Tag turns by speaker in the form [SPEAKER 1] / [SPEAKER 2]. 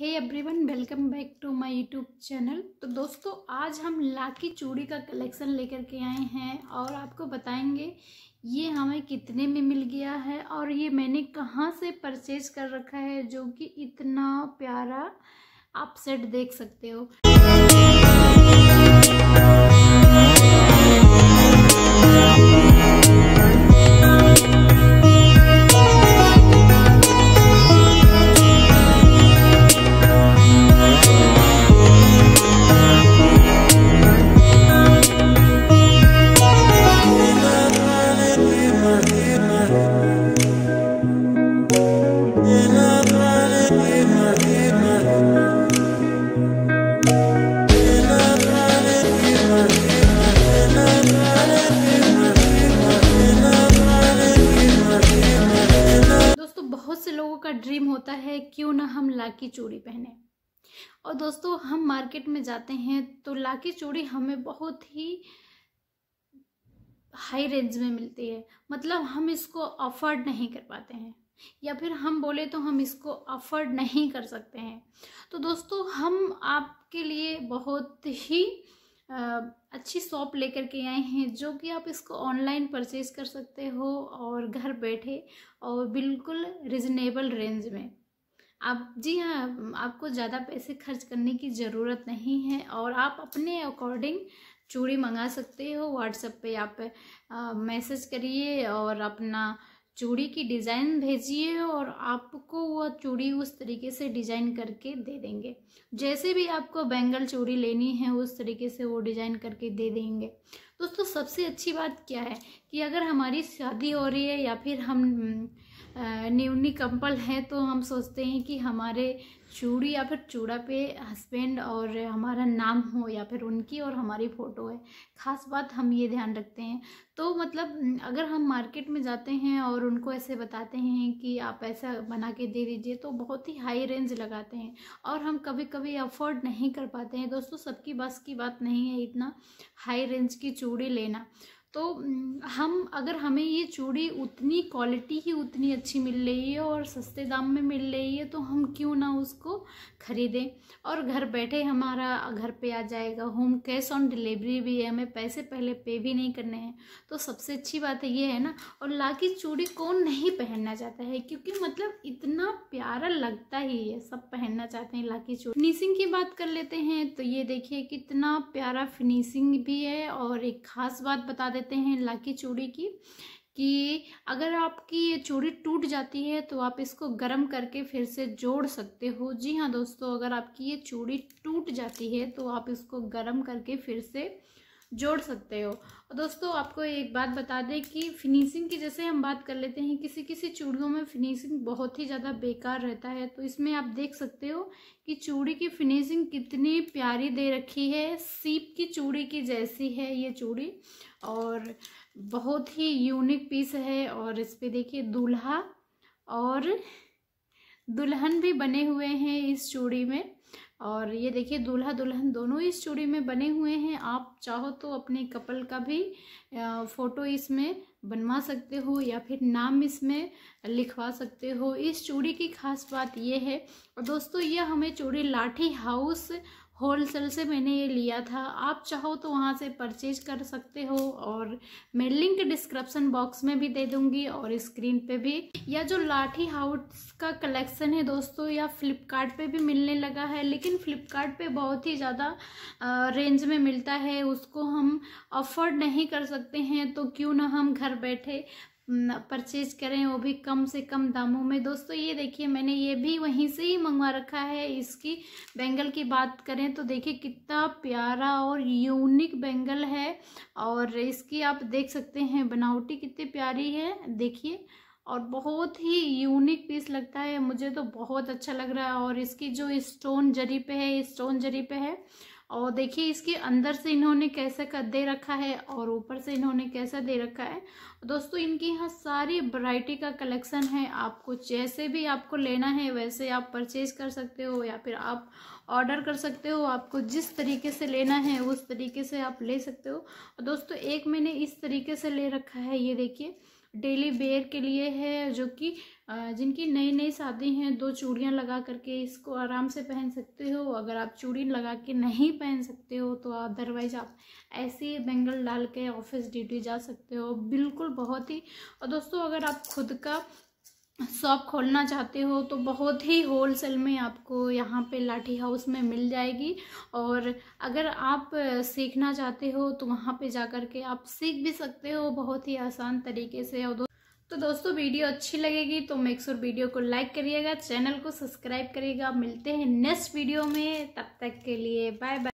[SPEAKER 1] hey everyone welcome back to my YouTube channel तो दोस्तों आज हम लाकी चूड़ी का कलेक्शन लेकर के आए हैं और आपको बताएंगे ये हमें कितने में मिल गया है और ये मैंने कहाँ से परचेज कर रखा है जो कि इतना प्यारा आप सेट देख सकते हो का ड्रीम होता है क्यों ना हम लाकी चूड़ी पहने और दोस्तों हम मार्केट में जाते हैं तो लाकी चूड़ी हमें बहुत ही हाई रेंज में मिलती है मतलब हम इसको अफोर्ड नहीं कर पाते हैं या फिर हम बोले तो हम इसको अफोर्ड नहीं कर सकते हैं तो दोस्तों हम आपके लिए बहुत ही अच्छी शॉप लेकर के आए हैं जो कि आप इसको ऑनलाइन परचेज़ कर सकते हो और घर बैठे और बिल्कुल रिजनेबल रेंज में आप जी हाँ आपको ज़्यादा पैसे खर्च करने की ज़रूरत नहीं है और आप अपने अकॉर्डिंग चूड़ी मंगा सकते हो व्हाट्सएप पे आप मैसेज करिए और अपना चूड़ी की डिज़ाइन भेजिए और आपको वह चूड़ी उस तरीके से डिज़ाइन करके दे देंगे जैसे भी आपको बैंगल चूड़ी लेनी है उस तरीके से वो डिज़ाइन करके दे देंगे दोस्तों सबसे अच्छी बात क्या है कि अगर हमारी शादी हो रही है या फिर हम न्यूनी कंपल हैं तो हम सोचते हैं कि हमारे चूड़ी या फिर चूड़ा पे हस्बैंड और हमारा नाम हो या फिर उनकी और हमारी फ़ोटो है ख़ास बात हम ये ध्यान रखते हैं तो मतलब अगर हम मार्केट में जाते हैं और उनको ऐसे बताते हैं कि आप ऐसा बना के दे दीजिए तो बहुत ही हाई रेंज लगाते हैं और हम कभी कभी अफोर्ड नहीं कर पाते हैं दोस्तों सबकी बस की बात नहीं है इतना हाई रेंज की चूड़ी लेना तो हम अगर हमें ये चूड़ी उतनी क्वालिटी ही उतनी अच्छी मिल रही है और सस्ते दाम में मिल रही है तो हम क्यों ना उसको ख़रीदें और घर बैठे हमारा घर पे आ जाएगा होम कैश ऑन डिलीवरी भी है हमें पैसे पहले पे भी नहीं करने हैं तो सबसे अच्छी बात ये है ना और ला की चूड़ी कौन नहीं पहनना चाहता है क्योंकि मतलब इतना प्यारा लगता ही है सब पहनना चाहते हैं ला की चूड़ी फिनिशिंग की बात कर लेते हैं तो ये देखिए कितना प्यारा फिनिशिंग भी है और एक ख़ास बात बता देते हैं लाकी चूड़ी की कि अगर आपकी ये चूड़ी टूट जाती है तो आप इसको गर्म करके फिर से जोड़ सकते हो जी हाँ दोस्तों अगर आपकी ये चूड़ी टूट जाती है तो आप इसको गर्म करके फिर से जोड़ सकते हो और दोस्तों आपको एक बात बता दें कि फिनिशिंग की जैसे हम बात कर लेते हैं किसी किसी चूड़ियों में फिनिशिंग बहुत ही ज़्यादा बेकार रहता है तो इसमें आप देख सकते हो कि चूड़ी की फिनिशिंग कितनी प्यारी दे रखी है सीप की चूड़ी की जैसी है ये चूड़ी और बहुत ही यूनिक पीस है और इस पर देखिए दूल्हा और दुल्हन भी बने हुए हैं इस चूड़ी में और ये देखिए दूल्हा दुल्हन दोनों इस चूड़ी में बने हुए हैं आप चाहो तो अपने कपल का भी फ़ोटो इसमें बनवा सकते हो या फिर नाम इसमें लिखवा सकते हो इस चूड़ी की खास बात यह है और दोस्तों ये हमें चूड़ी लाठी हाउस होल सेल से मैंने ये लिया था आप चाहो तो वहाँ से परचेज कर सकते हो और मैं लिंक डिस्क्रिप्सन बॉक्स में भी दे दूँगी और स्क्रीन पे भी या जो लाठी हाउस का कलेक्शन है दोस्तों या फ्लिपकार्ट पे भी मिलने लगा है लेकिन फ्लिपकार्ट पे बहुत ही ज़्यादा रेंज में मिलता है उसको हम अफोर्ड नहीं कर सकते हैं तो क्यों ना हम घर बैठे परचेज करें वो भी कम से कम दामों में दोस्तों ये देखिए मैंने ये भी वहीं से ही मंगवा रखा है इसकी बैंगल की बात करें तो देखिए कितना प्यारा और यूनिक बैंगल है और इसकी आप देख सकते हैं बनावटी कितनी प्यारी है देखिए और बहुत ही यूनिक पीस लगता है मुझे तो बहुत अच्छा लग रहा है और इसकी जो स्टोन जरी पे है स्टोन जरी पे है और देखिए इसके अंदर से इन्होंने कैसा दे रखा है और ऊपर से इन्होंने कैसा दे रखा है दोस्तों इनके यहाँ सारी वैरायटी का कलेक्शन है आपको जैसे भी आपको लेना है वैसे आप परचेज कर सकते हो या फिर आप ऑर्डर कर सकते हो आपको जिस तरीके से लेना है उस तरीके से आप ले सकते हो और दोस्तों एक मैंने इस तरीके से ले रखा है ये देखिए डेली बेयर के लिए है जो कि जिनकी नई नई शादी हैं दो चूड़ियाँ लगा करके इसको आराम से पहन सकते हो अगर आप चूड़ी लगा के नहीं पहन सकते हो तो अदरवाइज आप ऐसे बैंगल डाल के ऑफिस ड्यूटी जा सकते हो बिल्कुल बहुत ही और दोस्तों अगर आप खुद का शॉप खोलना चाहते हो तो बहुत ही होल सेल में आपको यहाँ पे लाठी हाउस में मिल जाएगी और अगर आप सीखना चाहते हो तो वहाँ पे जा कर के आप सीख भी सकते हो बहुत ही आसान तरीके से और तो दोस्तों वीडियो अच्छी लगेगी तो मेक श्योर वीडियो को लाइक करिएगा चैनल को सब्सक्राइब करिएगा मिलते हैं नेक्स्ट वीडियो में तब तक के लिए बाय बाय